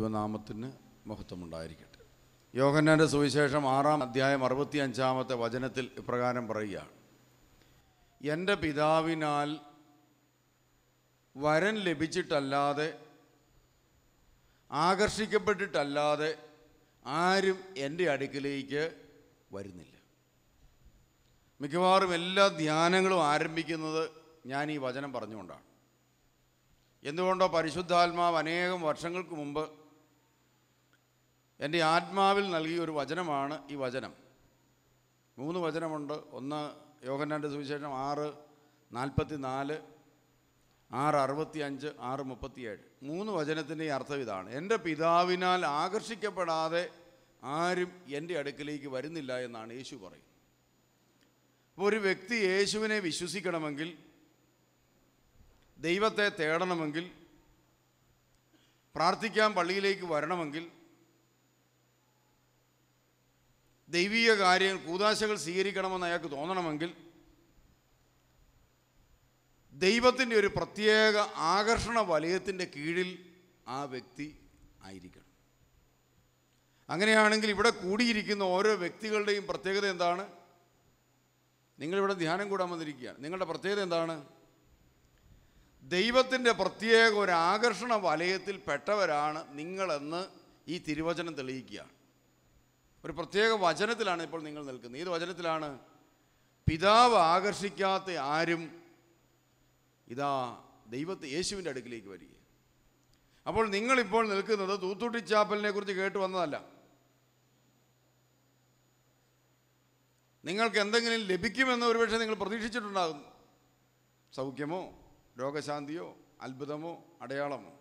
ദൈവനാമത്തിന് മഹത്വമുണ്ടായിരിക്കട്ടെ യോഹന്നാൻ്റെ സുവിശേഷം ആറാം അധ്യായം അറുപത്തി അഞ്ചാമത്തെ വചനത്തിൽ ഇപ്രകാരം പറയുകയാണ് എൻ്റെ പിതാവിനാൽ വരൻ ലഭിച്ചിട്ടല്ലാതെ ആകർഷിക്കപ്പെട്ടിട്ടല്ലാതെ ആരും എൻ്റെ അടുക്കിലേക്ക് വരുന്നില്ല മിക്കവാറും എല്ലാ ധ്യാനങ്ങളും ആരംഭിക്കുന്നത് ഞാൻ ഈ വചനം പറഞ്ഞുകൊണ്ടാണ് എന്തുകൊണ്ടോ പരിശുദ്ധാത്മാവ് അനേകം വർഷങ്ങൾക്ക് മുമ്പ് എൻ്റെ ആത്മാവിൽ നൽകിയ ഒരു വചനമാണ് ഈ വചനം മൂന്ന് വചനമുണ്ട് ഒന്ന് യോഗനാൻ്റെ സുവിശേഷം ആറ് നാൽപ്പത്തി നാല് ആറ് അറുപത്തി അഞ്ച് ആറ് മുപ്പത്തിയേഴ് മൂന്ന് വചനത്തിൻ്റെ അർത്ഥം ഇതാണ് എൻ്റെ പിതാവിനാൽ ആകർഷിക്കപ്പെടാതെ ആരും എൻ്റെ അടുക്കിലേക്ക് വരുന്നില്ല എന്നാണ് യേശു പറയുന്നത് അപ്പോൾ ഒരു വ്യക്തി യേശുവിനെ വിശ്വസിക്കണമെങ്കിൽ ദൈവത്തെ തേടണമെങ്കിൽ പ്രാർത്ഥിക്കാൻ പള്ളിയിലേക്ക് വരണമെങ്കിൽ ദൈവീയ കാര്യങ്ങൾ കൂതാശകൾ സ്വീകരിക്കണമെന്ന് അയാൾക്ക് തോന്നണമെങ്കിൽ ദൈവത്തിൻ്റെ ഒരു പ്രത്യേക ആകർഷണ വലയത്തിൻ്റെ കീഴിൽ ആ വ്യക്തി ആയിരിക്കണം അങ്ങനെയാണെങ്കിൽ ഇവിടെ കൂടിയിരിക്കുന്ന ഓരോ വ്യക്തികളുടെയും പ്രത്യേകത എന്താണ് നിങ്ങളിവിടെ ധ്യാനം കൂടാൻ വന്നിരിക്കുകയാണ് നിങ്ങളുടെ പ്രത്യേകത എന്താണ് ദൈവത്തിൻ്റെ പ്രത്യേക ഒരു ആകർഷണ വലയത്തിൽ പെട്ടവരാണ് നിങ്ങളെന്ന് ഈ തിരുവചനം തെളിയിക്കുകയാണ് ഒരു പ്രത്യേക വചനത്തിലാണ് ഇപ്പോൾ നിങ്ങൾ നിൽക്കുന്നത് ഏത് വചനത്തിലാണ് പിതാവ് ആകർഷിക്കാത്ത ആരും ഇതാ ദൈവത്തെ യേശുവിൻ്റെ അടുക്കിലേക്ക് വരിക അപ്പോൾ നിങ്ങളിപ്പോൾ നിൽക്കുന്നത് തൂത്തുട്ടി ചാപ്പലിനെ കുറിച്ച് കേട്ട് വന്നതല്ല നിങ്ങൾക്ക് എന്തെങ്കിലും ലഭിക്കുമെന്ന് ഒരുപക്ഷെ നിങ്ങൾ പ്രതീക്ഷിച്ചിട്ടുണ്ടാകും സൗഖ്യമോ രോഗശാന്തിയോ അത്ഭുതമോ അടയാളമോ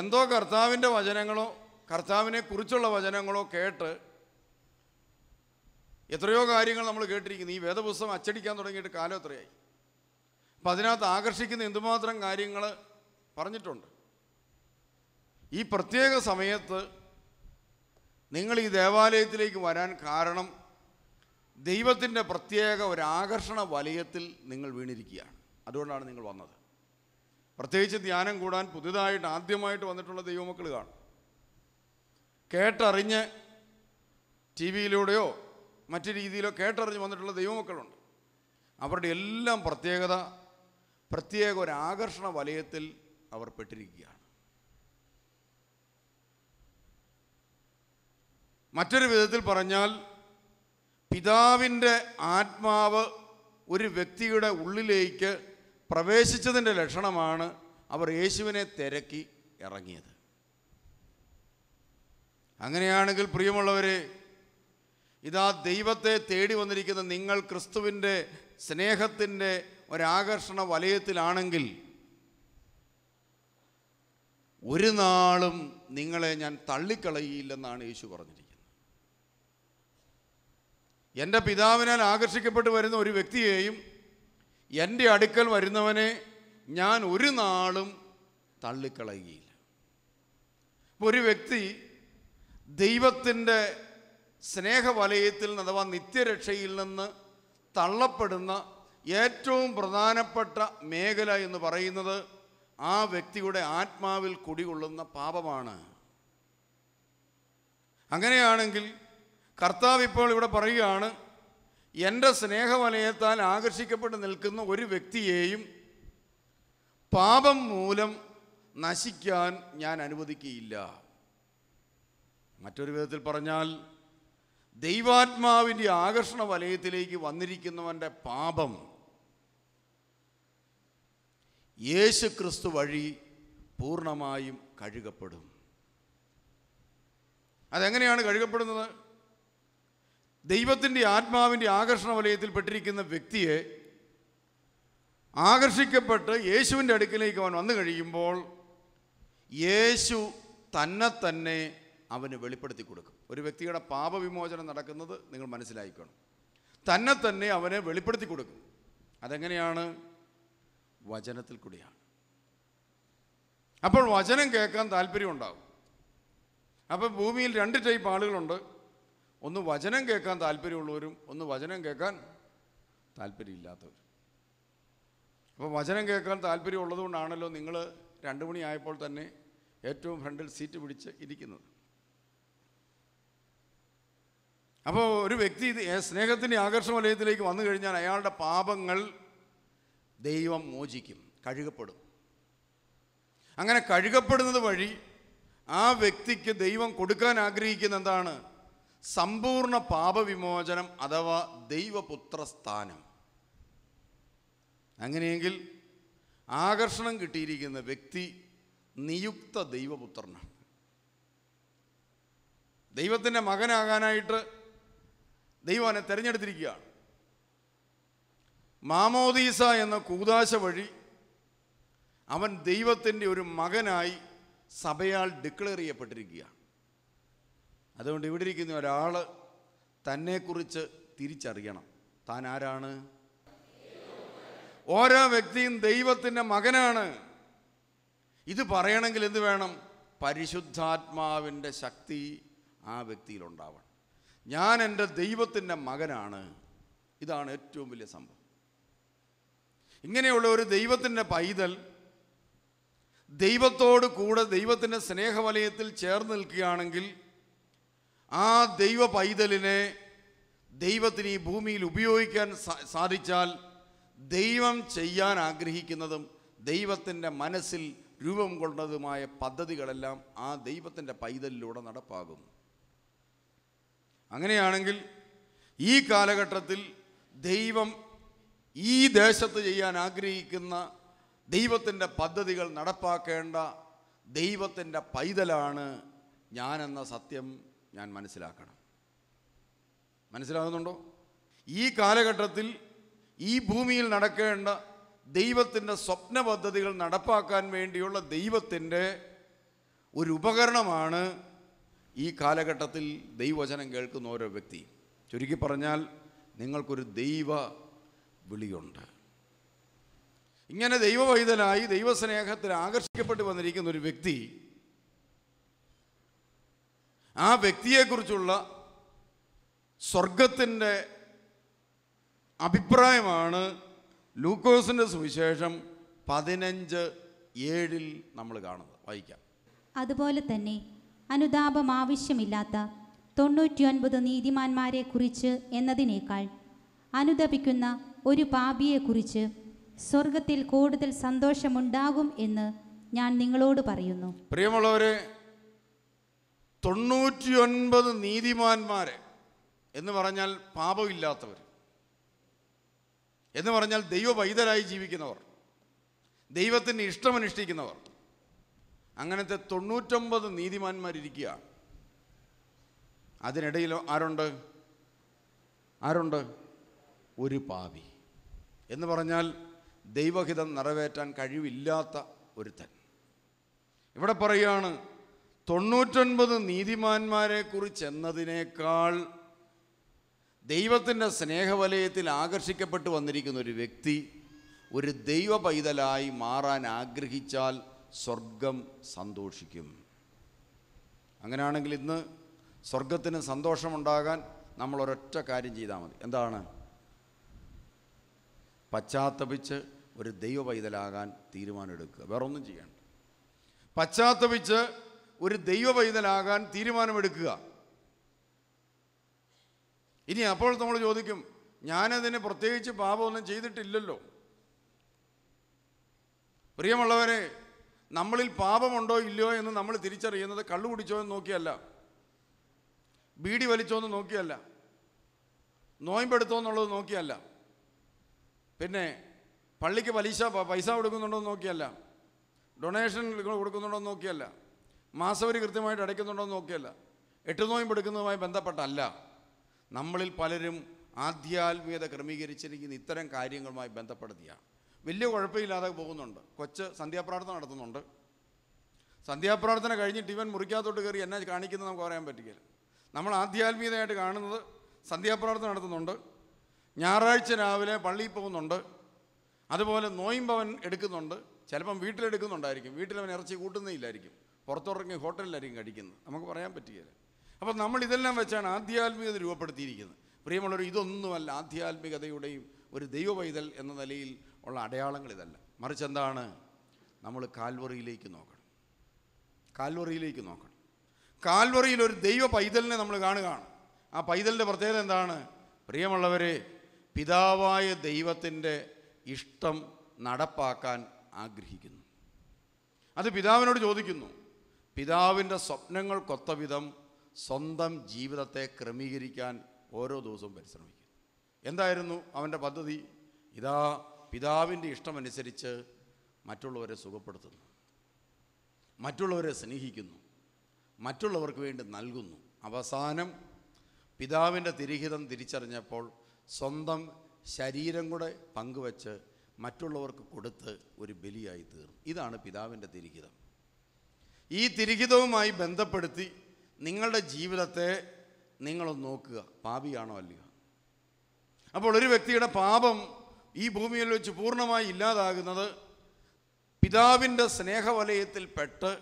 എന്തോ കർത്താവിൻ്റെ വചനങ്ങളോ കർത്താവിനെ കുറിച്ചുള്ള വചനങ്ങളോ കേട്ട് എത്രയോ കാര്യങ്ങൾ നമ്മൾ കേട്ടിരിക്കുന്നു ഈ വേദപുസ്തകം അച്ചടിക്കാൻ തുടങ്ങിയിട്ട് കാലം എത്രയായി അപ്പം അതിനകത്ത് ആകർഷിക്കുന്ന എന്തുമാത്രം കാര്യങ്ങൾ പറഞ്ഞിട്ടുണ്ട് ഈ പ്രത്യേക സമയത്ത് നിങ്ങൾ ഈ ദേവാലയത്തിലേക്ക് വരാൻ കാരണം ദൈവത്തിൻ്റെ പ്രത്യേക ഒരു ആകർഷണ വലയത്തിൽ നിങ്ങൾ വീണിരിക്കുകയാണ് അതുകൊണ്ടാണ് നിങ്ങൾ വന്നത് പ്രത്യേകിച്ച് ധ്യാനം കൂടാൻ പുതുതായിട്ട് ആദ്യമായിട്ട് വന്നിട്ടുള്ള ദൈവമക്കൾ കാണും കേട്ടറിഞ്ഞ് ടി വിയിലൂടെയോ മറ്റു രീതിയിലോ കേട്ടറിഞ്ഞ് വന്നിട്ടുള്ള ദൈവമക്കളുണ്ട് അവരുടെ എല്ലാം പ്രത്യേകത പ്രത്യേക ഒരു ആകർഷണ വലയത്തിൽ അവർ പെട്ടിരിക്കുകയാണ് മറ്റൊരു വിധത്തിൽ പറഞ്ഞാൽ പിതാവിൻ്റെ ആത്മാവ് ഒരു വ്യക്തിയുടെ ഉള്ളിലേക്ക് പ്രവേശിച്ചതിൻ്റെ ലക്ഷണമാണ് അവർ യേശുവിനെ തിരക്കി ഇറങ്ങിയത് അങ്ങനെയാണെങ്കിൽ പ്രിയമുള്ളവരെ ഇതാ ദൈവത്തെ തേടി വന്നിരിക്കുന്ന നിങ്ങൾ ക്രിസ്തുവിൻ്റെ സ്നേഹത്തിൻ്റെ ഒരാകർഷണ വലയത്തിലാണെങ്കിൽ ഒരു നാളും നിങ്ങളെ ഞാൻ തള്ളിക്കളയില്ലെന്നാണ് യേശു പറഞ്ഞിരിക്കുന്നത് എൻ്റെ പിതാവിനാൽ ആകർഷിക്കപ്പെട്ട് വരുന്ന ഒരു വ്യക്തിയെയും എൻ്റെ അടുക്കൽ വരുന്നവനെ ഞാൻ ഒരു നാളും തള്ളിക്കളയുകയില്ല ഒരു വ്യക്തി ദൈവത്തിൻ്റെ സ്നേഹവലയത്തിൽ നിന്ന് അഥവാ നിത്യരക്ഷയിൽ നിന്ന് തള്ളപ്പെടുന്ന ഏറ്റവും പ്രധാനപ്പെട്ട മേഖല എന്ന് പറയുന്നത് ആ വ്യക്തിയുടെ ആത്മാവിൽ കുടികൊള്ളുന്ന പാപമാണ് അങ്ങനെയാണെങ്കിൽ കർത്താവ് ഇപ്പോൾ ഇവിടെ പറയുകയാണ് എൻ്റെ സ്നേഹവലയത്താൽ ആകർഷിക്കപ്പെട്ട് നിൽക്കുന്ന ഒരു വ്യക്തിയെയും പാപം മൂലം നശിക്കാൻ ഞാൻ അനുവദിക്കുകയില്ല മറ്റൊരു വിധത്തിൽ പറഞ്ഞാൽ ദൈവാത്മാവിൻ്റെ ആകർഷണ വലയത്തിലേക്ക് വന്നിരിക്കുന്നവൻ്റെ പാപം യേശു ക്രിസ്തു വഴി പൂർണ്ണമായും കഴുകപ്പെടും അതെങ്ങനെയാണ് കഴുകപ്പെടുന്നത് ദൈവത്തിൻ്റെ ആത്മാവിൻ്റെ ആകർഷണ വലയത്തിൽ പെട്ടിരിക്കുന്ന വ്യക്തിയെ ആകർഷിക്കപ്പെട്ട് യേശുവിൻ്റെ അടുക്കിലേക്ക് അവൻ വന്നു കഴിയുമ്പോൾ യേശു തന്നെ തന്നെ അവന് വെളിപ്പെടുത്തി കൊടുക്കും ഒരു വ്യക്തിയുടെ പാപവിമോചനം നടക്കുന്നത് നിങ്ങൾ മനസ്സിലായിക്കണം തന്നെ തന്നെ അവനെ വെളിപ്പെടുത്തി കൊടുക്കും അതെങ്ങനെയാണ് വചനത്തിൽ കൂടിയാണ് അപ്പോൾ വചനം കേൾക്കാൻ താല്പര്യമുണ്ടാകും അപ്പോൾ ഭൂമിയിൽ രണ്ട് ടൈപ്പ് ആളുകളുണ്ട് ഒന്ന് വചനം കേൾക്കാൻ താല്പര്യമുള്ളവരും ഒന്ന് വചനം കേൾക്കാൻ താല്പര്യമില്ലാത്തവരും അപ്പോൾ വചനം കേൾക്കാൻ താല്പര്യമുള്ളതുകൊണ്ടാണല്ലോ നിങ്ങൾ രണ്ട് മണിയായപ്പോൾ തന്നെ ഏറ്റവും ഫ്രണ്ടിൽ സീറ്റ് പിടിച്ച് ഇരിക്കുന്നത് അപ്പോൾ ഒരു വ്യക്തി സ്നേഹത്തിൻ്റെ ആകർഷണ വലയത്തിലേക്ക് വന്നു കഴിഞ്ഞാൽ അയാളുടെ പാപങ്ങൾ ദൈവം മോചിക്കും കഴുകപ്പെടും അങ്ങനെ കഴുകപ്പെടുന്നത് വഴി ആ വ്യക്തിക്ക് ദൈവം കൊടുക്കാൻ ആഗ്രഹിക്കുന്ന എന്താണ് സമ്പൂർണ്ണ പാപവിമോചനം അഥവാ ദൈവപുത്രസ്ഥാനം അങ്ങനെയെങ്കിൽ ആകർഷണം കിട്ടിയിരിക്കുന്ന വ്യക്തി നിയുക്ത ദൈവപുത്രനാണ് ദൈവത്തിൻ്റെ മകനാകാനായിട്ട് ദൈവം അവനെ തെരഞ്ഞെടുത്തിരിക്കുകയാണ് മാമോദീസ എന്ന കൂതാശ വഴി അവൻ ദൈവത്തിൻ്റെ ഒരു മകനായി സഭയാൽ ഡിക്ലെയർ ചെയ്യപ്പെട്ടിരിക്കുകയാണ് അതുകൊണ്ട് ഇവിടെ ഇരിക്കുന്ന ഒരാൾ തന്നെക്കുറിച്ച് തിരിച്ചറിയണം താൻ ആരാണ് ഓരോ വ്യക്തിയും ദൈവത്തിൻ്റെ മകനാണ് ഇത് പറയണമെങ്കിൽ എന്ത് വേണം പരിശുദ്ധാത്മാവിൻ്റെ ശക്തി ആ വ്യക്തിയിലുണ്ടാവണം ഞാൻ എൻ്റെ ദൈവത്തിൻ്റെ മകനാണ് ഇതാണ് ഏറ്റവും വലിയ സംഭവം ഇങ്ങനെയുള്ള ഒരു ദൈവത്തിൻ്റെ പൈതൽ ദൈവത്തോട് കൂടെ ദൈവത്തിൻ്റെ സ്നേഹവലയത്തിൽ ചേർന്ന് നിൽക്കുകയാണെങ്കിൽ ആ ദൈവ പൈതലിനെ ദൈവത്തിന് ഈ ഭൂമിയിൽ ഉപയോഗിക്കാൻ സാധിച്ചാൽ ദൈവം ചെയ്യാൻ ആഗ്രഹിക്കുന്നതും ദൈവത്തിൻ്റെ മനസ്സിൽ രൂപം കൊണ്ടതുമായ പദ്ധതികളെല്ലാം ആ ദൈവത്തിൻ്റെ പൈതലിലൂടെ നടപ്പാകും അങ്ങനെയാണെങ്കിൽ ഈ കാലഘട്ടത്തിൽ ദൈവം ഈ ദേശത്ത് ചെയ്യാൻ ആഗ്രഹിക്കുന്ന ദൈവത്തിൻ്റെ പദ്ധതികൾ നടപ്പാക്കേണ്ട ദൈവത്തിൻ്റെ പൈതലാണ് ഞാനെന്ന സത്യം ഞാൻ മനസ്സിലാക്കണം മനസ്സിലാകുന്നുണ്ടോ ഈ കാലഘട്ടത്തിൽ ഈ ഭൂമിയിൽ നടക്കേണ്ട ദൈവത്തിൻ്റെ സ്വപ്ന പദ്ധതികൾ നടപ്പാക്കാൻ വേണ്ടിയുള്ള ദൈവത്തിൻ്റെ ഒരു ഉപകരണമാണ് ഈ കാലഘട്ടത്തിൽ ദൈവവചനം കേൾക്കുന്ന ഓരോ വ്യക്തി ചുരുക്കി പറഞ്ഞാൽ നിങ്ങൾക്കൊരു ദൈവ വിളിയുണ്ട് ഇങ്ങനെ ദൈവവൈതനായി ദൈവസ്നേഹത്തിൽ ആകർഷിക്കപ്പെട്ടു വന്നിരിക്കുന്ന ഒരു വ്യക്തി ആ വ്യക്തിയെക്കുറിച്ചുള്ള സ്വർഗത്തിൻ്റെ അഭിപ്രായമാണ് ലൂക്കോസിൻ്റെ സുവിശേഷം പതിനഞ്ച് ഏഴിൽ നമ്മൾ കാണുന്നത് വായിക്കാം അതുപോലെ തന്നെ അനുതാപം ആവശ്യമില്ലാത്ത തൊണ്ണൂറ്റിയൊൻപത് നീതിമാന്മാരെക്കുറിച്ച് എന്നതിനേക്കാൾ അനുദപിക്കുന്ന ഒരു പാപിയെക്കുറിച്ച് സ്വർഗത്തിൽ കൂടുതൽ സന്തോഷമുണ്ടാകും എന്ന് ഞാൻ നിങ്ങളോട് പറയുന്നു പ്രിയമുള്ളവരെ തൊണ്ണൂറ്റിയൊൻപത് നീതിമാന്മാരെ എന്ന് പറഞ്ഞാൽ പാപമില്ലാത്തവർ എന്ന് പറഞ്ഞാൽ ദൈവ ജീവിക്കുന്നവർ ദൈവത്തിന് ഇഷ്ടമനുഷ്ഠിക്കുന്നവർ അങ്ങനത്തെ തൊണ്ണൂറ്റൊമ്പത് നീതിമാന്മാരിരിക്കുക അതിനിടയിൽ ആരുണ്ട് ആരുണ്ട് ഒരു പാപി എന്ന് പറഞ്ഞാൽ ദൈവഹിതം നിറവേറ്റാൻ കഴിവില്ലാത്ത ഒരുത്തൻ ഇവിടെ പറയുകയാണ് തൊണ്ണൂറ്റൊൻപത് നീതിമാന്മാരെ കുറിച്ച് എന്നതിനേക്കാൾ ദൈവത്തിൻ്റെ സ്നേഹവലയത്തിൽ ആകർഷിക്കപ്പെട്ടു വന്നിരിക്കുന്ന ഒരു വ്യക്തി ഒരു ദൈവ പൈതലായി മാറാൻ ആഗ്രഹിച്ചാൽ സ്വർഗം സന്തോഷിക്കും അങ്ങനെയാണെങ്കിൽ ഇന്ന് സ്വർഗത്തിന് സന്തോഷമുണ്ടാകാൻ നമ്മൾ ഒരൊറ്റ കാര്യം ചെയ്താൽ മതി എന്താണ് പശ്ചാത്തപിച്ച് ഒരു ദൈവ പൈതലാകാൻ തീരുമാനമെടുക്കുക വേറൊന്നും ചെയ്യണ്ട പശ്ചാത്തപിച്ച് ഒരു ദൈവ പൈതലാകാൻ തീരുമാനമെടുക്കുക ഇനി അപ്പോൾ നമ്മൾ ചോദിക്കും ഞാനതിന് പ്രത്യേകിച്ച് പാപമൊന്നും ചെയ്തിട്ടില്ലല്ലോ പ്രിയമുള്ളവരെ നമ്മളിൽ പാപമുണ്ടോ ഇല്ലയോ എന്ന് നമ്മൾ തിരിച്ചറിയുന്നത് കള്ളു കുടിച്ചോ എന്ന് നോക്കിയല്ല ബീഡി വലിച്ചോ എന്ന് നോക്കിയല്ല നോയമ്പെടുത്തോ എന്നുള്ളത് നോക്കിയല്ല പിന്നെ പള്ളിക്ക് പലിശ പൈസ കൊടുക്കുന്നുണ്ടോ എന്ന് നോക്കിയല്ല ഡൊണേഷൻ കൊടുക്കുന്നുണ്ടോ എന്ന് നോക്കിയല്ല മാസവരി കൃത്യമായിട്ട് അടയ്ക്കുന്നുണ്ടോ എന്ന് നോക്കിയല്ല എട്ട് നോയമ്പ് എടുക്കുന്നതുമായി ബന്ധപ്പെട്ടല്ല നമ്മളിൽ പലരും ആധ്യാത്മികത ക്രമീകരിച്ചിരിക്കുന്ന ഇത്തരം കാര്യങ്ങളുമായി ബന്ധപ്പെടുത്തിയാണ് വലിയ കുഴപ്പമില്ലാതെ പോകുന്നുണ്ട് കൊച്ച് സന്ധ്യാപ്രാർത്ഥന നടത്തുന്നുണ്ട് സന്ധ്യാപ്രാർത്ഥന കഴിഞ്ഞിട്ട് ഇവൻ മുറിക്കാത്തോട്ട് കയറി എന്നെ കാണിക്കുന്നത് നമുക്ക് പറയാൻ പറ്റില്ല നമ്മൾ ആധ്യാത്മികതയായിട്ട് കാണുന്നത് സന്ധ്യാപ്രാർത്ഥന നടത്തുന്നുണ്ട് ഞായറാഴ്ച രാവിലെ പള്ളിയിൽ പോകുന്നുണ്ട് അതുപോലെ നോയിമ്പവൻ എടുക്കുന്നുണ്ട് ചിലപ്പം വീട്ടിലെടുക്കുന്നുണ്ടായിരിക്കും വീട്ടിലവൻ ഇറച്ചി കൂട്ടുന്നില്ലായിരിക്കും പുറത്തുറങ്ങി ഹോട്ടലിലായിരിക്കും കഴിക്കുന്നത് നമുക്ക് പറയാൻ പറ്റുകയില്ല അപ്പം നമ്മൾ ഇതെല്ലാം വെച്ചാണ് ആധ്യാത്മികത രൂപപ്പെടുത്തിയിരിക്കുന്നത് പ്രിയമുള്ളവർ ഇതൊന്നുമല്ല ആധ്യാത്മികതയുടെയും ഒരു ദൈവ പൈതൽ എന്ന നിലയിൽ ഉള്ള അടയാളങ്ങൾ ഇതല്ല മറിച്ച് എന്താണ് നമ്മൾ കാൽവറിയിലേക്ക് നോക്കണം കാൽവറിയിലേക്ക് നോക്കണം കാൽവറിയിൽ ഒരു ദൈവ പൈതലിനെ നമ്മൾ കാണുകയാണ് ആ പൈതലിൻ്റെ പ്രത്യേകത എന്താണ് പ്രിയമുള്ളവരെ പിതാവായ ദൈവത്തിൻ്റെ ഇഷ്ടം നടപ്പാക്കാൻ ആഗ്രഹിക്കുന്നു അത് പിതാവിനോട് ചോദിക്കുന്നു പിതാവിൻ്റെ സ്വപ്നങ്ങൾക്കൊത്ത വിധം സ്വന്തം ജീവിതത്തെ ക്രമീകരിക്കാൻ ഓരോ ദിവസവും പരിശ്രമിക്കും എന്തായിരുന്നു അവൻ്റെ പദ്ധതി ഇതാ പിതാവിൻ്റെ ഇഷ്ടമനുസരിച്ച് മറ്റുള്ളവരെ സുഖപ്പെടുത്തുന്നു മറ്റുള്ളവരെ സ്നേഹിക്കുന്നു മറ്റുള്ളവർക്ക് വേണ്ടി നൽകുന്നു അവസാനം പിതാവിൻ്റെ തിരിഹിതം തിരിച്ചറിഞ്ഞപ്പോൾ സ്വന്തം ശരീരം കൂടെ പങ്കുവച്ച് മറ്റുള്ളവർക്ക് കൊടുത്ത് ഒരു ബലിയായി തീർന്നു ഇതാണ് പിതാവിൻ്റെ തിരിഹിതം ഈ തിരിഹിതവുമായി ബന്ധപ്പെടുത്തി നിങ്ങളുടെ ജീവിതത്തെ നിങ്ങളൊന്ന് നോക്കുക പാപിയാണോ അല്ലയോ അപ്പോൾ ഒരു വ്യക്തിയുടെ പാപം ഈ ഭൂമിയിൽ വെച്ച് പൂർണ്ണമായി ഇല്ലാതാകുന്നത് പിതാവിൻ്റെ പെട്ട്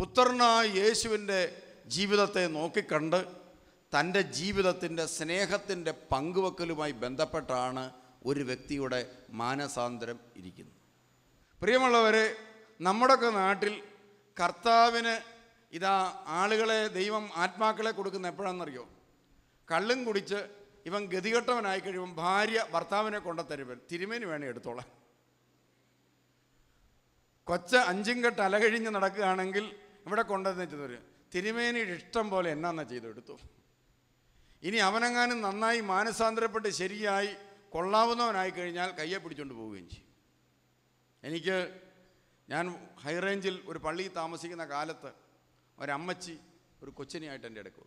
പുത്രനായ യേശുവിൻ്റെ ജീവിതത്തെ നോക്കിക്കണ്ട് തൻ്റെ ജീവിതത്തിൻ്റെ സ്നേഹത്തിൻ്റെ പങ്കുവെക്കലുമായി ബന്ധപ്പെട്ടാണ് ഒരു വ്യക്തിയുടെ മാനസാന്തരം ഇരിക്കുന്നത് പ്രിയമുള്ളവരെ നമ്മുടെ നാട്ടിൽ കർത്താവിന് ഇതാ ആളുകളെ ദൈവം ആത്മാക്കളെ കൊടുക്കുന്ന എപ്പോഴാണെന്നറിയോ കള്ളും കുടിച്ച് ഇവൻ ഗതികെട്ടവനായി കഴിയുമ്പം ഭാര്യ ഭർത്താവിനെ കൊണ്ടത്തരുവൻ തിരുമേനി വേണേ എടുത്തോളാം കൊച്ച അഞ്ചും കെട്ട് അലകഴിഞ്ഞ് നടക്കുകയാണെങ്കിൽ ഇവിടെ കൊണ്ടുവന്നിട്ട് തരും തിരുമേനിയുടെ ഇഷ്ടം പോലെ എന്നാന്നാ ചെയ്തെടുത്തു ഇനി അവനെങ്ങാനും നന്നായി മാനസാന്തരപ്പെട്ട് ശരിയായി കൊള്ളാവുന്നവനായി കഴിഞ്ഞാൽ കയ്യെ പിടിച്ചുകൊണ്ട് പോവുകയും ചെയ്യും എനിക്ക് ഞാൻ ഹൈറേഞ്ചിൽ ഒരു പള്ളിയിൽ താമസിക്കുന്ന കാലത്ത് ഒരമ്മച്ചി ഒരു കൊച്ചിനെയായിട്ട് എൻ്റെ ഇടയ്ക്ക്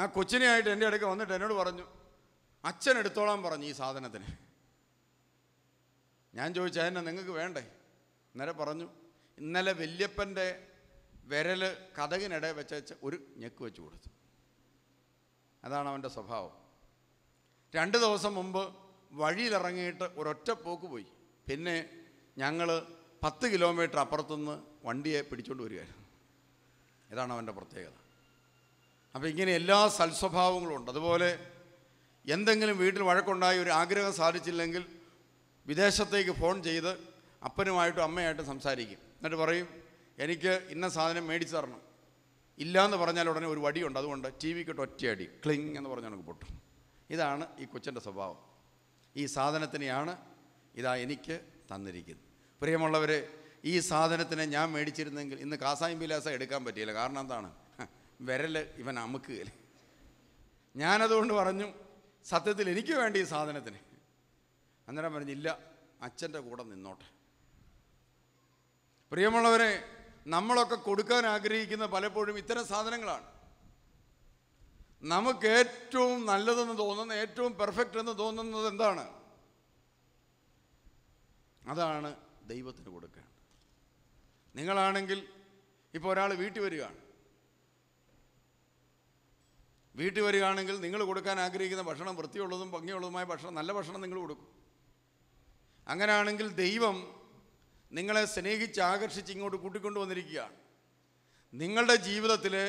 ആ കൊച്ചിനെയായിട്ട് എൻ്റെ അടുക്ക വന്നിട്ട് എന്നോട് പറഞ്ഞു അച്ഛൻ എടുത്തോളാൻ പറഞ്ഞു ഈ സാധനത്തിന് ഞാൻ ചോദിച്ചു എന്നെ നിങ്ങൾക്ക് വേണ്ടേ ഇന്നലെ പറഞ്ഞു ഇന്നലെ വല്യപ്പൻ്റെ വിരൽ കഥകിനിടെ വെച്ച് ഒരു ഞെക്ക് വെച്ച് കൊടുത്തു അതാണ് അവൻ്റെ സ്വഭാവം രണ്ട് ദിവസം മുമ്പ് വഴിയിലിറങ്ങിയിട്ട് ഒരൊറ്റ പോക്ക് പോയി പിന്നെ ഞങ്ങൾ പത്ത് കിലോമീറ്റർ അപ്പുറത്തുനിന്ന് വണ്ടിയെ പിടിച്ചുകൊണ്ട് വരികയായിരുന്നു ഇതാണ് അവൻ്റെ പ്രത്യേകത അപ്പോൾ ഇങ്ങനെ എല്ലാ സൽസ്വഭാവങ്ങളും ഉണ്ട് അതുപോലെ എന്തെങ്കിലും വീട്ടിൽ വഴക്കുണ്ടായി ഒരു ആഗ്രഹം സാധിച്ചില്ലെങ്കിൽ വിദേശത്തേക്ക് ഫോൺ ചെയ്ത് അപ്പനുമായിട്ടും അമ്മയായിട്ടും സംസാരിക്കും എന്നിട്ട് പറയും എനിക്ക് ഇന്ന സാധനം മേടിച്ചു തരണം എന്ന് പറഞ്ഞാൽ ഉടനെ ഒരു വടിയുണ്ട് അതുകൊണ്ട് ടി വിക്കിട്ട് ഒറ്റയടി ക്ലിങ് എന്ന് പറഞ്ഞാൽ നമുക്ക് പൊട്ടും ഇതാണ് ഈ കൊച്ചൻ്റെ സ്വഭാവം ഈ സാധനത്തിനെയാണ് ഇതാ എനിക്ക് തന്നിരിക്കുന്നത് പ്രിയമുള്ളവർ ഈ സാധനത്തിനെ ഞാൻ മേടിച്ചിരുന്നെങ്കിൽ ഇന്ന് കാസായും വിലാസം എടുക്കാൻ പറ്റിയില്ല കാരണം എന്താണ് വിരൽ ഇവൻ അമുക്കുകയല്ലേ ഞാനതുകൊണ്ട് പറഞ്ഞു സത്യത്തിൽ എനിക്ക് വേണ്ട ഈ സാധനത്തിന് അന്നേരം പറഞ്ഞില്ല അച്ഛൻ്റെ കൂടെ നിന്നോട്ടെ പ്രിയമുള്ളവരെ നമ്മളൊക്കെ കൊടുക്കാൻ ആഗ്രഹിക്കുന്ന പലപ്പോഴും ഇത്തരം സാധനങ്ങളാണ് നമുക്ക് ഏറ്റവും നല്ലതെന്ന് തോന്നുന്ന ഏറ്റവും പെർഫെക്റ്റ് എന്ന് തോന്നുന്നത് എന്താണ് അതാണ് ദൈവത്തിന് കൊടുക്കുക നിങ്ങളാണെങ്കിൽ ഇപ്പോൾ ഒരാൾ വീട്ടിൽ വരികയാണ് വീട്ടിൽ വരികയാണെങ്കിൽ നിങ്ങൾ കൊടുക്കാൻ ആഗ്രഹിക്കുന്ന ഭക്ഷണം വൃത്തിയുള്ളതും ഭംഗിയുള്ളതുമായ ഭക്ഷണം നല്ല ഭക്ഷണം നിങ്ങൾ കൊടുക്കും അങ്ങനെയാണെങ്കിൽ ദൈവം നിങ്ങളെ സ്നേഹിച്ച് ആകർഷിച്ച് ഇങ്ങോട്ട് കൂട്ടിക്കൊണ്ടുവന്നിരിക്കുകയാണ് നിങ്ങളുടെ ജീവിതത്തിലെ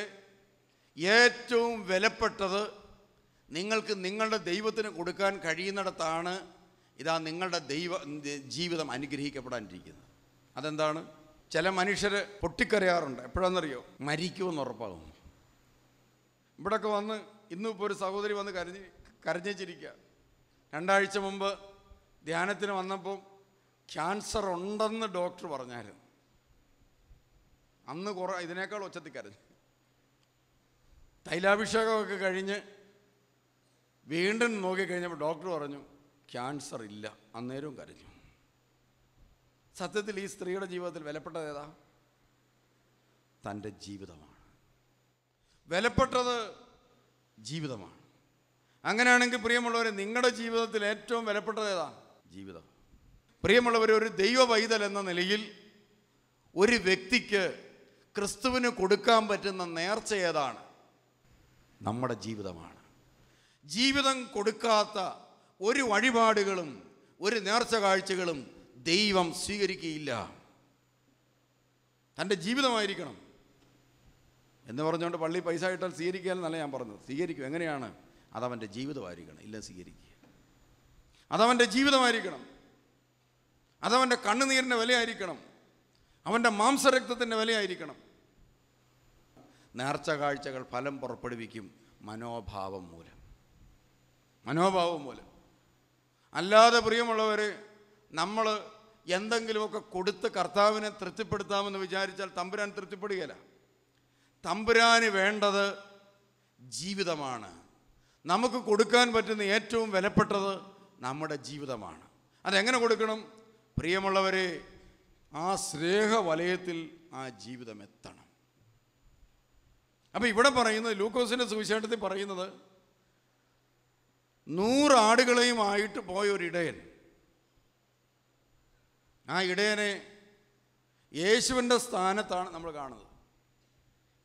ഏറ്റവും വിലപ്പെട്ടത് നിങ്ങൾക്ക് നിങ്ങളുടെ ദൈവത്തിന് കൊടുക്കാൻ കഴിയുന്നിടത്താണ് ഇതാ നിങ്ങളുടെ ദൈവ ജീവിതം അനുഗ്രഹിക്കപ്പെടാനിരിക്കുന്നത് അതെന്താണ് ചില മനുഷ്യർ പൊട്ടിക്കരയാറുണ്ട് എപ്പോഴാണെന്നറിയോ മരിക്കുമെന്ന് ഉറപ്പാകുന്നു ഇവിടൊക്കെ വന്ന് ഇന്നിപ്പോൾ ഒരു സഹോദരി വന്ന് കരഞ്ഞ് കരഞ്ഞിച്ചിരിക്കുക രണ്ടാഴ്ച മുമ്പ് ധ്യാനത്തിന് വന്നപ്പോൾ ക്യാൻസർ ഉണ്ടെന്ന് ഡോക്ടർ പറഞ്ഞായിരുന്നു അന്ന് കുറേ ഇതിനേക്കാൾ ഒച്ചത്തിൽ കരഞ്ഞു തൈലാഭിഷേകമൊക്കെ കഴിഞ്ഞ് വീണ്ടും നോക്കിക്കഴിഞ്ഞപ്പോൾ ഡോക്ടർ പറഞ്ഞു ക്യാൻസർ ഇല്ല അന്നേരവും കരഞ്ഞു സത്യത്തിൽ ഈ സ്ത്രീയുടെ ജീവിതത്തിൽ വിലപ്പെട്ടത് ഏതാ തൻ്റെ ജീവിതമാണ് വിലപ്പെട്ടത് ജീവിതമാണ് അങ്ങനെയാണെങ്കിൽ പ്രിയമുള്ളവർ നിങ്ങളുടെ ജീവിതത്തിൽ ഏറ്റവും വിലപ്പെട്ടത് ഏതാ ജീവിതം പ്രിയമുള്ളവർ ഒരു ദൈവ വൈതൽ എന്ന നിലയിൽ ഒരു വ്യക്തിക്ക് ക്രിസ്തുവിന് കൊടുക്കാൻ പറ്റുന്ന നേർച്ച ഏതാണ് നമ്മുടെ ജീവിതമാണ് ജീവിതം കൊടുക്കാത്ത ഒരു വഴിപാടുകളും ഒരു നേർച്ച കാഴ്ചകളും ദൈവം സ്വീകരിക്കുകയില്ല തൻ്റെ ജീവിതമായിരിക്കണം എന്ന് പറഞ്ഞുകൊണ്ട് പള്ളി പൈസ ഇട്ടാൽ സ്വീകരിക്കുകയെന്നല്ല ഞാൻ പറഞ്ഞത് സ്വീകരിക്കും എങ്ങനെയാണ് അതവൻ്റെ ജീവിതമായിരിക്കണം ഇല്ല സ്വീകരിക്കുക അതവൻ്റെ ജീവിതമായിരിക്കണം അതവൻ്റെ കണ്ണുനീരിൻ്റെ വിലയായിരിക്കണം അവൻ്റെ മാംസരക്തത്തിൻ്റെ വിലയായിരിക്കണം നേർച്ച കാഴ്ചകൾ ഫലം പുറപ്പെടുവിക്കും മനോഭാവം മൂലം മനോഭാവം മൂലം അല്ലാതെ പ്രിയമുള്ളവർ നമ്മൾ എന്തെങ്കിലുമൊക്കെ കൊടുത്ത് കർത്താവിനെ തൃപ്തിപ്പെടുത്താമെന്ന് വിചാരിച്ചാൽ തമ്പുരാൻ തൃപ്തിപ്പെടുകയില്ല തമ്പുരാന് വേണ്ടത് ജീവിതമാണ് നമുക്ക് കൊടുക്കാൻ പറ്റുന്ന ഏറ്റവും വിലപ്പെട്ടത് നമ്മുടെ ജീവിതമാണ് അതെങ്ങനെ കൊടുക്കണം പ്രിയമുള്ളവരെ ആ സ്നേഹ വലയത്തിൽ ആ ജീവിതം എത്തണം അപ്പം ഇവിടെ പറയുന്നത് ലൂക്കോസിൻ്റെ സുവിശേഷത്തിൽ പറയുന്നത് നൂറാടുകളെയും ആയിട്ട് പോയ ഒരു ഇടയൻ ആ ഇടയനെ യേശുവിൻ്റെ സ്ഥാനത്താണ് നമ്മൾ കാണുന്നത്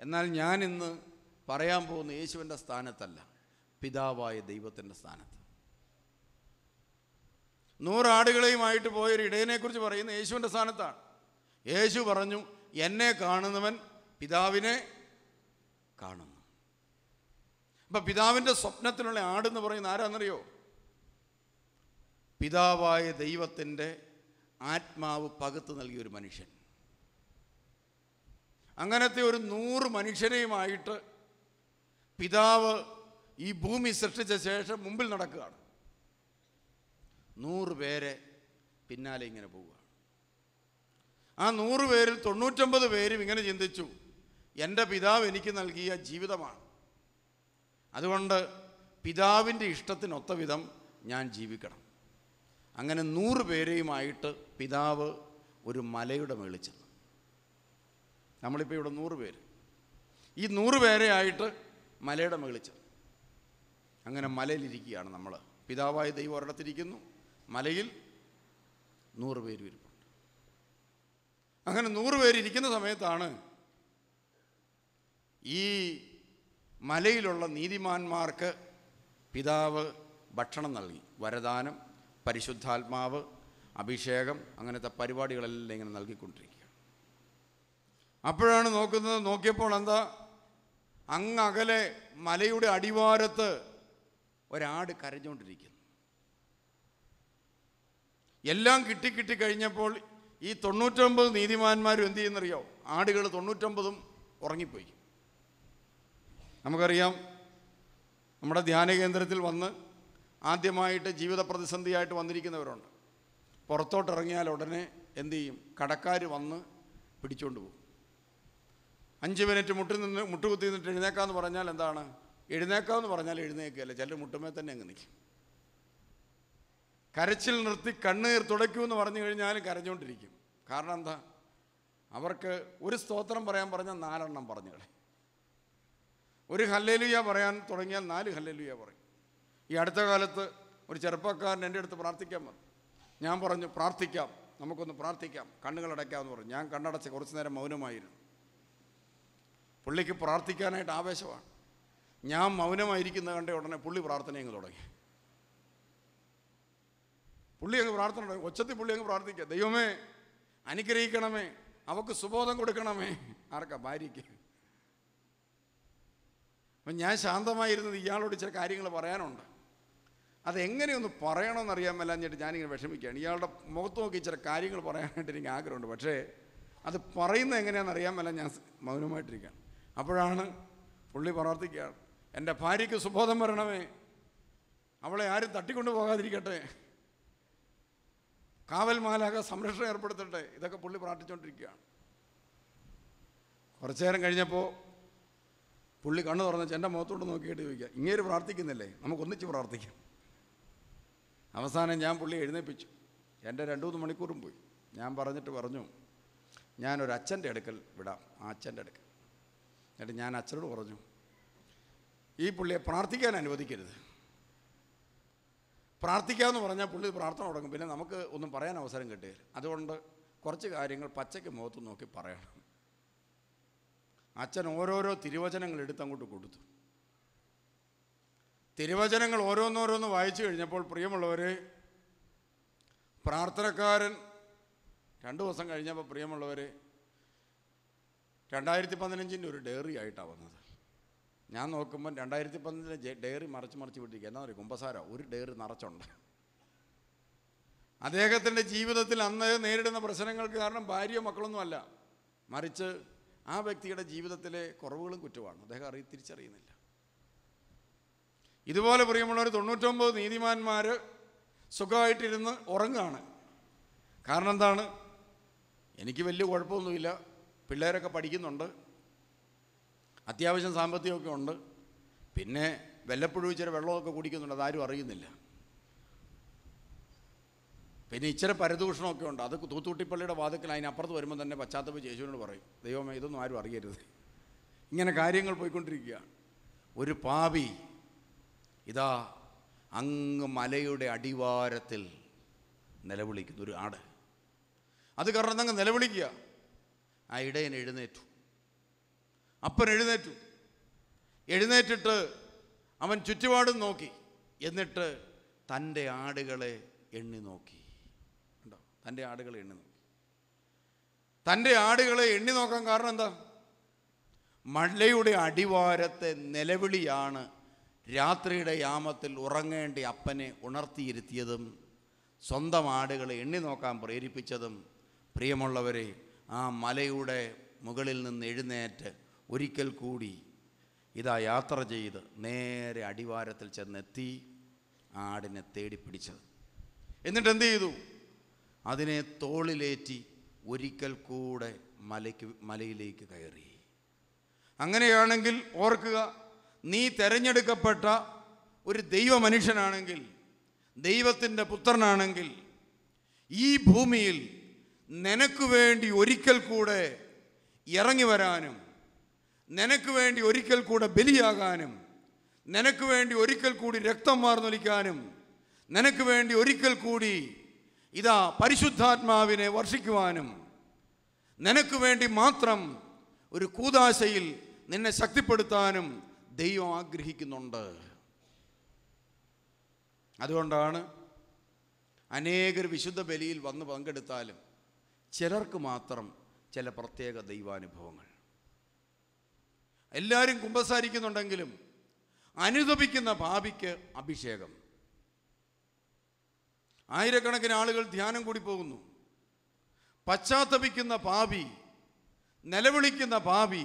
എന്നാൽ ഞാൻ ഇന്ന് പറയാൻ പോകുന്ന യേശുവിൻ്റെ സ്ഥാനത്തല്ല പിതാവായ ദൈവത്തിൻ്റെ സ്ഥാനത്ത് നൂറാടുകളെയുമായിട്ട് പോയൊരു ഇടയനെക്കുറിച്ച് പറയുന്ന യേശുവിൻ്റെ സ്ഥാനത്താണ് യേശു പറഞ്ഞു എന്നെ കാണുന്നവൻ പിതാവിനെ കാണുന്നു അപ്പം പിതാവിൻ്റെ സ്വപ്നത്തിലുള്ള ആടെന്ന് പറയുന്ന ആരാന്നറിയോ പിതാവായ ദൈവത്തിൻ്റെ ആത്മാവ് പകത്ത് നൽകിയ ഒരു മനുഷ്യൻ അങ്ങനത്തെ ഒരു നൂറ് മനുഷ്യരെയുമായിട്ട് പിതാവ് ഈ ഭൂമി സൃഷ്ടിച്ച ശേഷം മുമ്പിൽ നടക്കുകയാണ് നൂറ് പേരെ പിന്നാലെ ഇങ്ങനെ പോവുക ആ നൂറ് പേരിൽ തൊണ്ണൂറ്റൊമ്പത് പേരും ഇങ്ങനെ ചിന്തിച്ചു എൻ്റെ പിതാവ് എനിക്ക് നൽകിയ ജീവിതമാണ് അതുകൊണ്ട് പിതാവിൻ്റെ ഇഷ്ടത്തിനൊത്ത വിധം ഞാൻ ജീവിക്കണം അങ്ങനെ നൂറ് പേരെയുമായിട്ട് പിതാവ് ഒരു മലയുടെ മേളിച്ചത് നമ്മളിപ്പോൾ ഇവിടെ നൂറ് പേര് ഈ നൂറ് പേരെ ആയിട്ട് മലയുടെ മകളിച്ച് അങ്ങനെ മലയിലിരിക്കുകയാണ് നമ്മൾ പിതാവായ ദൈവം ഒരിടത്തിരിക്കുന്നു മലയിൽ നൂറ് പേര് ഇരിപ്പുണ്ട് അങ്ങനെ നൂറ് പേരിരിക്കുന്ന സമയത്താണ് ഈ മലയിലുള്ള നീതിമാന്മാർക്ക് പിതാവ് ഭക്ഷണം നൽകി വരദാനം പരിശുദ്ധാത്മാവ് അഭിഷേകം അങ്ങനത്തെ പരിപാടികളെല്ലാം ഇങ്ങനെ നൽകിക്കൊണ്ടിരിക്കും അപ്പോഴാണ് നോക്കുന്നത് നോക്കിയപ്പോൾ എന്താ അങ്ങ് അകലെ മലയുടെ അടിവാരത്ത് ഒരാട് കരഞ്ഞുകൊണ്ടിരിക്കുന്നു എല്ലാം കിട്ടി കിട്ടി കഴിഞ്ഞപ്പോൾ ഈ തൊണ്ണൂറ്റൊമ്പത് നീതിമാന്മാരും എന്ത് ചെയ്യുന്നറിയോ ആടുകൾ തൊണ്ണൂറ്റൊമ്പതും ഉറങ്ങിപ്പോയി നമുക്കറിയാം നമ്മുടെ ധ്യാന കേന്ദ്രത്തിൽ വന്ന് ആദ്യമായിട്ട് ജീവിത പ്രതിസന്ധിയായിട്ട് വന്നിരിക്കുന്നവരുണ്ട് പുറത്തോട്ടിറങ്ങിയാൽ ഉടനെ എന്തു ചെയ്യും കടക്കാർ വന്ന് പിടിച്ചുകൊണ്ട് പോകും അഞ്ച് മിനിറ്റ് മുട്ടിൽ നിന്ന് മുട്ടുകുത്തി നിന്നിട്ട് എഴുന്നേക്കാമെന്ന് പറഞ്ഞാൽ എന്താണ് എഴുന്നേക്കാമെന്ന് പറഞ്ഞാൽ എഴുന്നേക്കുകയല്ല ചിലർ മുട്ടുമേ തന്നെ അങ്ങ് നിൽക്കും കരച്ചിൽ നിർത്തി കണ്ണുനീർ തുടയ്ക്കുമെന്ന് പറഞ്ഞു കഴിഞ്ഞാൽ കരഞ്ഞുകൊണ്ടിരിക്കും കാരണം എന്താ അവർക്ക് ഒരു സ്തോത്രം പറയാൻ പറഞ്ഞാൽ നാലെണ്ണം പറഞ്ഞു കളയും ഒരു ഹല്ലേലൂയ പറയാൻ തുടങ്ങിയാൽ നാല് ഹല്ലേലൂയ പറയും ഈ അടുത്ത കാലത്ത് ഒരു ചെറുപ്പക്കാരൻ എൻ്റെ അടുത്ത് പ്രാർത്ഥിക്കാൻ വന്നു ഞാൻ പറഞ്ഞു പ്രാർത്ഥിക്കാം നമുക്കൊന്ന് പ്രാർത്ഥിക്കാം കണ്ണുകൾ അടയ്ക്കാമെന്ന് പറഞ്ഞു ഞാൻ കണ്ണടച്ച് കുറച്ച് നേരം മൗനമായിരുന്നു പുള്ളിക്ക് പ്രാർത്ഥിക്കാനായിട്ട് ആവേശമാണ് ഞാൻ മൗനമായിരിക്കുന്ന കണ്ട ഉടനെ പുള്ളി പ്രാർത്ഥനയങ്ങ് തുടങ്ങി പുള്ളി അങ്ങ് പ്രാർത്ഥന തുടങ്ങി ഒച്ചത്തിൽ പുള്ളി അങ്ങ് പ്രാർത്ഥിക്കുക ദൈവമേ അനുഗ്രഹിക്കണമേ അവക്ക് സുബോധം കൊടുക്കണമേ ആർക്കാ ഭാര്യയ്ക്ക് അപ്പം ഞാൻ ശാന്തമായിരുന്നത് ഇയാളോട് ചില കാര്യങ്ങൾ പറയാനുണ്ട് അതെങ്ങനെയൊന്ന് പറയണമെന്നറിയാൻ മേലാഞ്ഞിട്ട് ഞാനിങ്ങനെ വിഷമിക്കുകയാണ് ഇയാളുടെ മുഖത്ത് നോക്കി ചില കാര്യങ്ങൾ പറയാനായിട്ട് എനിക്ക് ആഗ്രഹമുണ്ട് പക്ഷേ അത് പറയുന്നത് അറിയാൻ മേല ഞാൻ മൗനമായിട്ടിരിക്കുകയാണ് അപ്പോഴാണ് പുള്ളി പ്രാർത്ഥിക്കുകയാണ് എൻ്റെ ഭാര്യയ്ക്ക് സുബോധം വരണമേ അവളെ ആരും തട്ടിക്കൊണ്ടു പോകാതിരിക്കട്ടെ കാവൽ മാലാക സംരക്ഷണം ഏർപ്പെടുത്തട്ടെ ഇതൊക്കെ പുള്ളി പ്രാർത്ഥിച്ചുകൊണ്ടിരിക്കുകയാണ് കുറച്ചു നേരം കഴിഞ്ഞപ്പോൾ പുള്ളി കണ്ണു തുറന്നിച്ച് എൻ്റെ മുഖത്തോട്ട് നോക്കിയിട്ട് ചോദിക്കുക ഇങ്ങേര് പ്രാർത്ഥിക്കുന്നില്ലേ നമുക്കൊന്നിച്ച് പ്രാർത്ഥിക്കാം അവസാനം ഞാൻ പുള്ളി എഴുന്നേപ്പിച്ചു എൻ്റെ രണ്ട് മൂന്ന് മണിക്കൂറും പോയി ഞാൻ പറഞ്ഞിട്ട് പറഞ്ഞു ഞാനൊരു അച്ഛൻ്റെ അടുക്കൽ വിടാം ആ അച്ഛൻ്റെ അടുക്കൽ എന്നിട്ട് ഞാൻ അച്ഛനോട് പറഞ്ഞു ഈ പുള്ളിയെ പ്രാർത്ഥിക്കാൻ അനുവദിക്കരുത് പ്രാർത്ഥിക്കാമെന്ന് പറഞ്ഞാൽ പുള്ളി പ്രാർത്ഥന തുടങ്ങും പിന്നെ നമുക്ക് ഒന്നും പറയാൻ അവസരം കിട്ടുകയില്ല അതുകൊണ്ട് കുറച്ച് കാര്യങ്ങൾ പച്ചയ്ക്ക് മുഖത്ത് നോക്കി പറയണം അച്ഛൻ ഓരോരോ തിരുവചനങ്ങൾ എടുത്ത് അങ്ങോട്ട് കൊടുത്തു തിരുവചനങ്ങൾ ഓരോന്നോരോന്ന് വായിച്ചു കഴിഞ്ഞപ്പോൾ പ്രിയമുള്ളവർ പ്രാർത്ഥനക്കാരൻ രണ്ട് ദിവസം കഴിഞ്ഞപ്പോൾ പ്രിയമുള്ളവർ രണ്ടായിരത്തി പതിനഞ്ചിൻ്റെ ഒരു ഡയറി ആയിട്ടാണ് വന്നത് ഞാൻ നോക്കുമ്പോൾ രണ്ടായിരത്തി പതിനഞ്ചിൻ്റെ ഡയറി മറച്ച് മറച്ച് വിട്ടിരിക്കുക എന്നാ പറയും കുമ്പസാര ഒരു ഡയറി നിറച്ചുണ്ട് അദ്ദേഹത്തിൻ്റെ ജീവിതത്തിൽ അന്ന് നേരിടുന്ന പ്രശ്നങ്ങൾക്ക് കാരണം ഭാര്യയോ മക്കളൊന്നുമല്ല മറിച്ച് ആ വ്യക്തിയുടെ ജീവിതത്തിലെ കുറവുകളും കുറ്റമാണ് അദ്ദേഹം അറിയി തിരിച്ചറിയുന്നില്ല ഇതുപോലെ പ്രിയമുള്ളവർ തൊണ്ണൂറ്റൊമ്പത് നീതിമാന്മാർ സുഖമായിട്ടിരുന്ന് ഉറങ്ങുകയാണ് കാരണം എന്താണ് എനിക്ക് വലിയ കുഴപ്പമൊന്നുമില്ല പിള്ളേരൊക്കെ പഠിക്കുന്നുണ്ട് അത്യാവശ്യം സാമ്പത്തികമൊക്കെ ഉണ്ട് പിന്നെ വല്ലപ്പോഴും ഇച്ചിരി വെള്ളമൊക്കെ കുടിക്കുന്നുണ്ട് അതാരും അറിയുന്നില്ല പിന്നെ ഇച്ചിരി പരദൂഷണമൊക്കെ ഉണ്ട് അത് തൂത്തുകുട്ടിപ്പള്ളിയുടെ വാതിക്കൽ അതിനപ്പുറത്ത് വരുമ്പോൾ തന്നെ പശ്ചാത്തലം ചേച്ചിനോട് പറയും ദൈവമേ ഇതൊന്നും ആരും അറിയരുത് ഇങ്ങനെ കാര്യങ്ങൾ പോയിക്കൊണ്ടിരിക്കുകയാണ് ഒരു പാവി ഇതാ അങ്ങ് മലയുടെ അടിവാരത്തിൽ നിലവിളിക്കുന്നു ഒരു ആട് അത് കാരണം അങ്ങ് നിലവിളിക്കുക ആ ഇടയൻ എഴുന്നേറ്റു അപ്പൻ എഴുന്നേറ്റു എഴുന്നേറ്റിട്ട് അവൻ ചുറ്റുപാടും നോക്കി എന്നിട്ട് തൻ്റെ ആടുകളെ എണ്ണി നോക്കി ഉണ്ടോ തൻ്റെ ആടുകളെ എണ്ണി നോക്കി തൻ്റെ ആടുകളെ എണ്ണി നോക്കാൻ കാരണം എന്താ മഴയുടെ അടിവാരത്തെ നിലവിളിയാണ് രാത്രിയുടെ യാമത്തിൽ ഉറങ്ങേണ്ട അപ്പനെ ഉണർത്തിയിരുത്തിയതും സ്വന്തം ആടുകളെ എണ്ണി നോക്കാൻ പ്രേരിപ്പിച്ചതും പ്രിയമുള്ളവരെ ആ മലയുടെ മുകളിൽ നിന്ന് എഴുന്നേറ്റ് ഒരിക്കൽ കൂടി ഇതാ യാത്ര ചെയ്ത് നേരെ അടിവാരത്തിൽ ചെന്നെത്തി ആടിനെ പിടിച്ചത് എന്നിട്ട് എന്ത് ചെയ്തു അതിനെ തോളിലേറ്റി ഒരിക്കൽ കൂടെ മലയ്ക്ക് മലയിലേക്ക് കയറി അങ്ങനെയാണെങ്കിൽ ഓർക്കുക നീ തിരഞ്ഞെടുക്കപ്പെട്ട ഒരു ദൈവ മനുഷ്യനാണെങ്കിൽ ദൈവത്തിൻ്റെ പുത്രനാണെങ്കിൽ ഈ ഭൂമിയിൽ നിനക്ക് വേണ്ടി ഒരിക്കൽ കൂടെ ഇറങ്ങി വരാനും നിനക്ക് വേണ്ടി ഒരിക്കൽ കൂടെ ബലിയാകാനും നിനക്ക് വേണ്ടി ഒരിക്കൽ കൂടി രക്തം മാർന്നൊലിക്കാനും നിനക്ക് വേണ്ടി ഒരിക്കൽ കൂടി ഇതാ പരിശുദ്ധാത്മാവിനെ വർഷിക്കുവാനും നിനക്ക് വേണ്ടി മാത്രം ഒരു കൂതാശയിൽ നിന്നെ ശക്തിപ്പെടുത്താനും ദൈവം ആഗ്രഹിക്കുന്നുണ്ട് അതുകൊണ്ടാണ് അനേകർ വിശുദ്ധ ബലിയിൽ വന്ന് പങ്കെടുത്താലും ചിലർക്ക് മാത്രം ചില പ്രത്യേക ദൈവാനുഭവങ്ങൾ എല്ലാവരും കുമ്പസാരിക്കുന്നുണ്ടെങ്കിലും അനുദപിക്കുന്ന ഭാവിക്ക് അഭിഷേകം ആയിരക്കണക്കിന് ആളുകൾ ധ്യാനം കൂടി പോകുന്നു പശ്ചാത്തപിക്കുന്ന പാപി നിലവിളിക്കുന്ന പാപി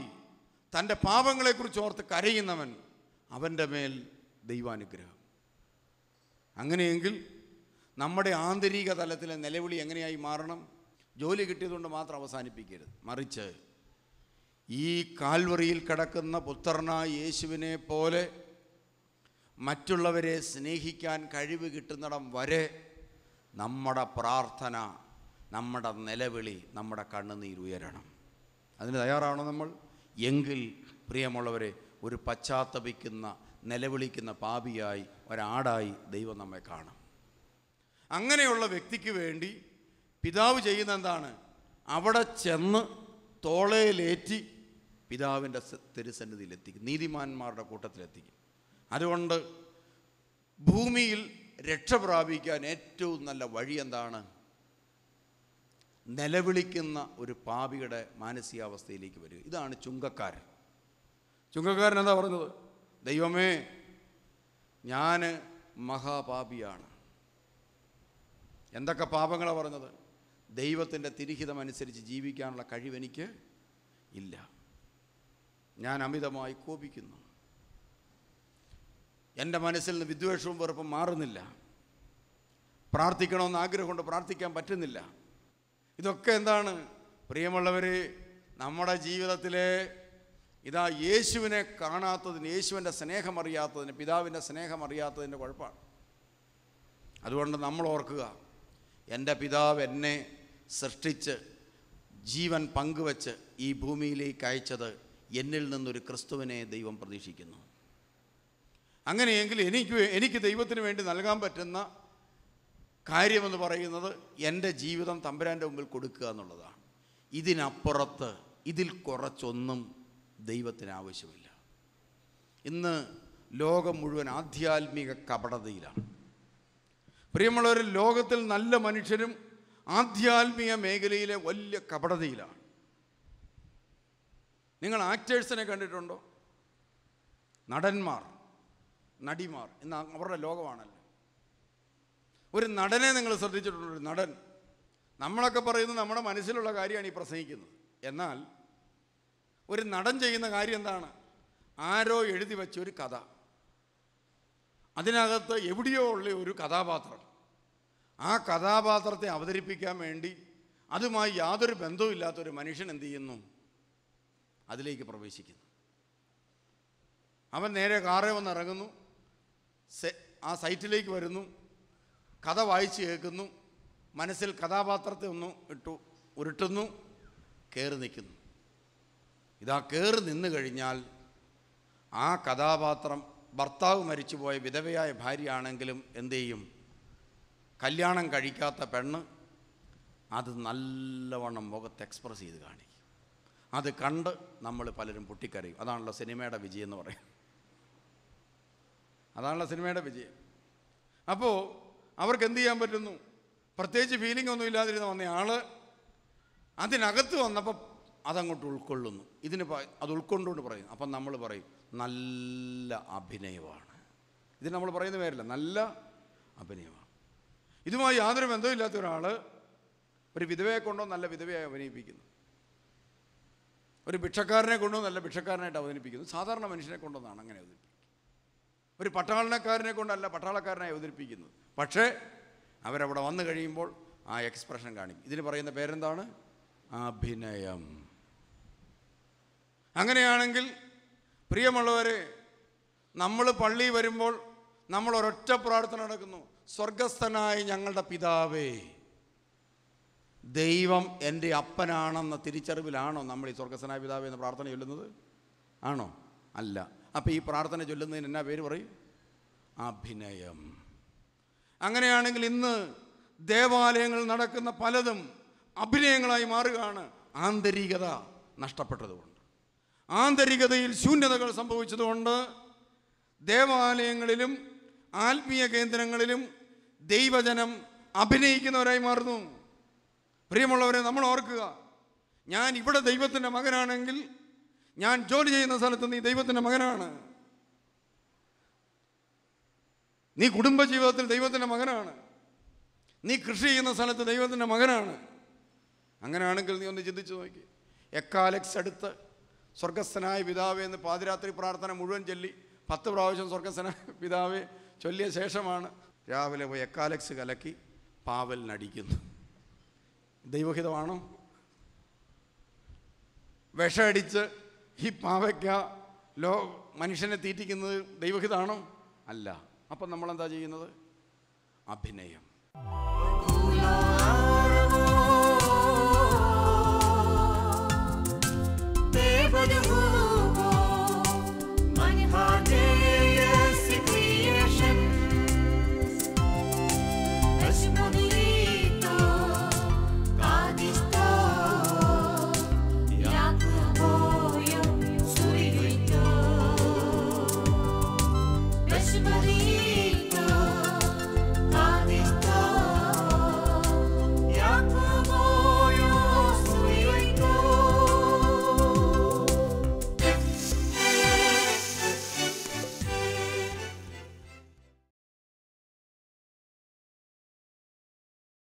തൻ്റെ പാപങ്ങളെക്കുറിച്ച് ഓർത്ത് കരയുന്നവൻ അവൻ്റെ മേൽ ദൈവാനുഗ്രഹം അങ്ങനെയെങ്കിൽ നമ്മുടെ ആന്തരിക തലത്തിലെ നിലവിളി എങ്ങനെയായി മാറണം ജോലി കിട്ടിയതുകൊണ്ട് മാത്രം അവസാനിപ്പിക്കരുത് മറിച്ച് ഈ കാൽവറിയിൽ കിടക്കുന്ന പുത്രനായ യേശുവിനെ പോലെ മറ്റുള്ളവരെ സ്നേഹിക്കാൻ കഴിവ് കിട്ടുന്നിടം വരെ നമ്മുടെ പ്രാർത്ഥന നമ്മുടെ നിലവിളി നമ്മുടെ കണ്ണുനീരുയരണം അതിന് തയ്യാറാണോ നമ്മൾ എങ്കിൽ പ്രിയമുള്ളവരെ ഒരു പശ്ചാത്തപിക്കുന്ന നിലവിളിക്കുന്ന പാപിയായി ഒരാടായി ദൈവം നമ്മെ കാണും അങ്ങനെയുള്ള വ്യക്തിക്ക് വേണ്ടി പിതാവ് ചെയ്യുന്ന എന്താണ് അവിടെ ചെന്ന് തോളയിലേറ്റി പിതാവിൻ്റെ തിരുസന്നിധിയിലെത്തിക്കും നീതിമാന്മാരുടെ കൂട്ടത്തിലെത്തിക്കും അതുകൊണ്ട് ഭൂമിയിൽ രക്ഷ പ്രാപിക്കാൻ ഏറ്റവും നല്ല വഴി എന്താണ് നിലവിളിക്കുന്ന ഒരു പാപിയുടെ മാനസികാവസ്ഥയിലേക്ക് വരിക ഇതാണ് ചുങ്കക്കാരൻ ചുങ്കക്കാരൻ എന്താ പറഞ്ഞത് ദൈവമേ ഞാൻ മഹാപാപിയാണ് എന്തൊക്കെ പാപങ്ങളാണ് പറഞ്ഞത് ദൈവത്തിൻ്റെ തിരിഹിതമനുസരിച്ച് ജീവിക്കാനുള്ള കഴിവെനിക്ക് ഇല്ല ഞാൻ അമിതമായി കോപിക്കുന്നു എൻ്റെ മനസ്സിൽ നിന്ന് വിദ്വേഷവും വെറുപ്പും മാറുന്നില്ല പ്രാർത്ഥിക്കണമെന്ന് ആഗ്രഹമുണ്ട് പ്രാർത്ഥിക്കാൻ പറ്റുന്നില്ല ഇതൊക്കെ എന്താണ് പ്രിയമുള്ളവർ നമ്മുടെ ജീവിതത്തിലെ ഇതാ യേശുവിനെ കാണാത്തതിന് യേശുവിൻ്റെ സ്നേഹം അറിയാത്തതിന് പിതാവിൻ്റെ സ്നേഹം അറിയാത്തതിൻ്റെ കുഴപ്പമാണ് അതുകൊണ്ട് നമ്മൾ ഓർക്കുക എൻ്റെ പിതാവ് എന്നെ സൃഷ്ടിച്ച് ജീവൻ പങ്കുവച്ച് ഈ ഭൂമിയിലേക്ക് അയച്ചത് എന്നിൽ നിന്നൊരു ക്രിസ്തുവിനെ ദൈവം പ്രതീക്ഷിക്കുന്നു അങ്ങനെയെങ്കിൽ എനിക്ക് എനിക്ക് ദൈവത്തിന് വേണ്ടി നൽകാൻ പറ്റുന്ന കാര്യമെന്ന് പറയുന്നത് എൻ്റെ ജീവിതം തമ്പുരാൻ്റെ മുമ്പിൽ കൊടുക്കുക എന്നുള്ളതാണ് ഇതിനപ്പുറത്ത് ഇതിൽ കുറച്ചൊന്നും ദൈവത്തിന് ആവശ്യമില്ല ഇന്ന് ലോകം മുഴുവൻ ആധ്യാത്മിക കപടതയിലാണ് പ്രിയമുള്ളവർ ലോകത്തിൽ നല്ല മനുഷ്യരും ആധ്യാത്മിക മേഖലയിലെ വലിയ കപടതയിലാണ് നിങ്ങൾ ആക്ടേഴ്സിനെ കണ്ടിട്ടുണ്ടോ നടന്മാർ നടിമാർ എന്ന അവരുടെ ലോകമാണല്ലോ ഒരു നടനെ നിങ്ങൾ ശ്രദ്ധിച്ചിട്ടുണ്ട് ഒരു നടൻ നമ്മളൊക്കെ പറയുന്നത് നമ്മുടെ മനസ്സിലുള്ള കാര്യമാണ് ഈ പ്രസംഗിക്കുന്നത് എന്നാൽ ഒരു നടൻ ചെയ്യുന്ന കാര്യം എന്താണ് ആരോ എഴുതി വെച്ച ഒരു കഥ അതിനകത്ത് എവിടെയോ ഉള്ള ഒരു കഥാപാത്രം ആ കഥാപാത്രത്തെ അവതരിപ്പിക്കാൻ വേണ്ടി അതുമായി യാതൊരു ബന്ധവുമില്ലാത്തൊരു മനുഷ്യൻ എന്ത് ചെയ്യുന്നു അതിലേക്ക് പ്രവേശിക്കുന്നു അവൻ നേരെ കാറെ വന്ന് ഇറങ്ങുന്നു ആ സൈറ്റിലേക്ക് വരുന്നു കഥ വായിച്ച് കേൾക്കുന്നു മനസ്സിൽ കഥാപാത്രത്തെ ഒന്ന് ഇട്ടു ഉരുട്ടുന്നു കയറി നിൽക്കുന്നു ഇതാ കയറി നിന്ന് കഴിഞ്ഞാൽ ആ കഥാപാത്രം ഭർത്താവ് മരിച്ചുപോയ വിധവയായ ഭാര്യയാണെങ്കിലും എന്തു ചെയ്യും കല്യാണം കഴിക്കാത്ത പെണ്ണ് അത് നല്ലവണ്ണം മുഖത്ത് എക്സ്പ്രസ് ചെയ്ത് കാണിക്കും അത് കണ്ട് നമ്മൾ പലരും പൊട്ടിക്കരയും അതാണല്ലോ സിനിമയുടെ വിജയം എന്ന് പറയും അതാണല്ലോ സിനിമയുടെ വിജയം അപ്പോൾ അവർക്ക് എന്ത് ചെയ്യാൻ പറ്റുന്നു പ്രത്യേകിച്ച് ഫീലിംഗ് ഒന്നും ഇല്ലാതിരുന്ന വന്ന ആൾ അതിനകത്ത് വന്നപ്പോൾ അതങ്ങോട്ട് ഉൾക്കൊള്ളുന്നു ഇതിന് അത് ഉൾക്കൊണ്ടുകൊണ്ട് പറയും അപ്പം നമ്മൾ പറയും നല്ല അഭിനയമാണ് ഇതിന് നമ്മൾ പറയുന്ന പേരില്ല നല്ല അഭിനയമാണ് ഇതുമായി യാതൊരു ബന്ധമില്ലാത്ത ഒരാൾ ഒരു വിധവയെ കൊണ്ടോ നല്ല വിധവയായി അവതരിപ്പിക്കുന്നു ഒരു ഭിക്ഷക്കാരനെ കൊണ്ടോ നല്ല ഭിക്ഷക്കാരനായിട്ട് അവതരിപ്പിക്കുന്നു സാധാരണ മനുഷ്യനെ കൊണ്ടൊന്നാണ് അങ്ങനെ അവതരിപ്പിക്കുന്നത് ഒരു പട്ടാളക്കാരനെ കൊണ്ടല്ല പട്ടാളക്കാരനായി അവതരിപ്പിക്കുന്നത് പക്ഷേ അവരവിടെ വന്നു കഴിയുമ്പോൾ ആ എക്സ്പ്രഷൻ കാണിക്കും ഇതിന് പറയുന്ന പേരെന്താണ് അഭിനയം അങ്ങനെയാണെങ്കിൽ പ്രിയമുള്ളവരെ നമ്മൾ പള്ളി വരുമ്പോൾ നമ്മൾ ഒരൊറ്റ പ്രാർത്ഥന നടക്കുന്നു സ്വർഗസ്ഥനായ ഞങ്ങളുടെ പിതാവേ ദൈവം എൻ്റെ അപ്പനാണെന്ന തിരിച്ചറിവിലാണോ നമ്മൾ ഈ സ്വർഗസ്ഥനായ പിതാവേ എന്ന പ്രാർത്ഥന ചൊല്ലുന്നത് ആണോ അല്ല അപ്പോൾ ഈ പ്രാർത്ഥന ചൊല്ലുന്നതിന് എന്നാ പേര് പറയും അഭിനയം അങ്ങനെയാണെങ്കിൽ ഇന്ന് ദേവാലയങ്ങളിൽ നടക്കുന്ന പലതും അഭിനയങ്ങളായി മാറുകയാണ് ആന്തരികത നഷ്ടപ്പെട്ടതുകൊണ്ട് ആന്തരികതയിൽ ശൂന്യതകൾ സംഭവിച്ചതുകൊണ്ട് ദേവാലയങ്ങളിലും ആത്മീയ കേന്ദ്രങ്ങളിലും ദൈവജനം അഭിനയിക്കുന്നവരായി മാറുന്നു പ്രിയമുള്ളവരെ നമ്മൾ ഓർക്കുക ഞാൻ ഇവിടെ ദൈവത്തിൻ്റെ മകനാണെങ്കിൽ ഞാൻ ജോലി ചെയ്യുന്ന സ്ഥലത്ത് നീ ദൈവത്തിൻ്റെ മകനാണ് നീ കുടുംബജീവിതത്തിൽ ദൈവത്തിൻ്റെ മകനാണ് നീ കൃഷി ചെയ്യുന്ന സ്ഥലത്ത് ദൈവത്തിൻ്റെ മകനാണ് അങ്ങനെയാണെങ്കിൽ നീ ഒന്ന് ചിന്തിച്ചു നോക്കി എക്കാലക്സ് അടുത്ത് സ്വർഗസ്ഥനായ പിതാവേ എന്ന് പാതിരാത്രി പ്രാർത്ഥന മുഴുവൻ ചൊല്ലി പത്ത് പ്രാവശ്യം സ്വർഗസ്ഥനായ പിതാവേ ചൊല്ലിയ ശേഷമാണ് രാവിലെ പോയി എക്കാലക്സ് കലക്കി പാവലിനടിക്കുന്നു ദൈവഹിതമാണോ വിഷമടിച്ച് ഈ പാവയ്ക്ക ലോ മനുഷ്യനെ തീറ്റിക്കുന്നത് ദൈവഹിതമാണോ അല്ല അപ്പം നമ്മളെന്താ ചെയ്യുന്നത് അഭിനയം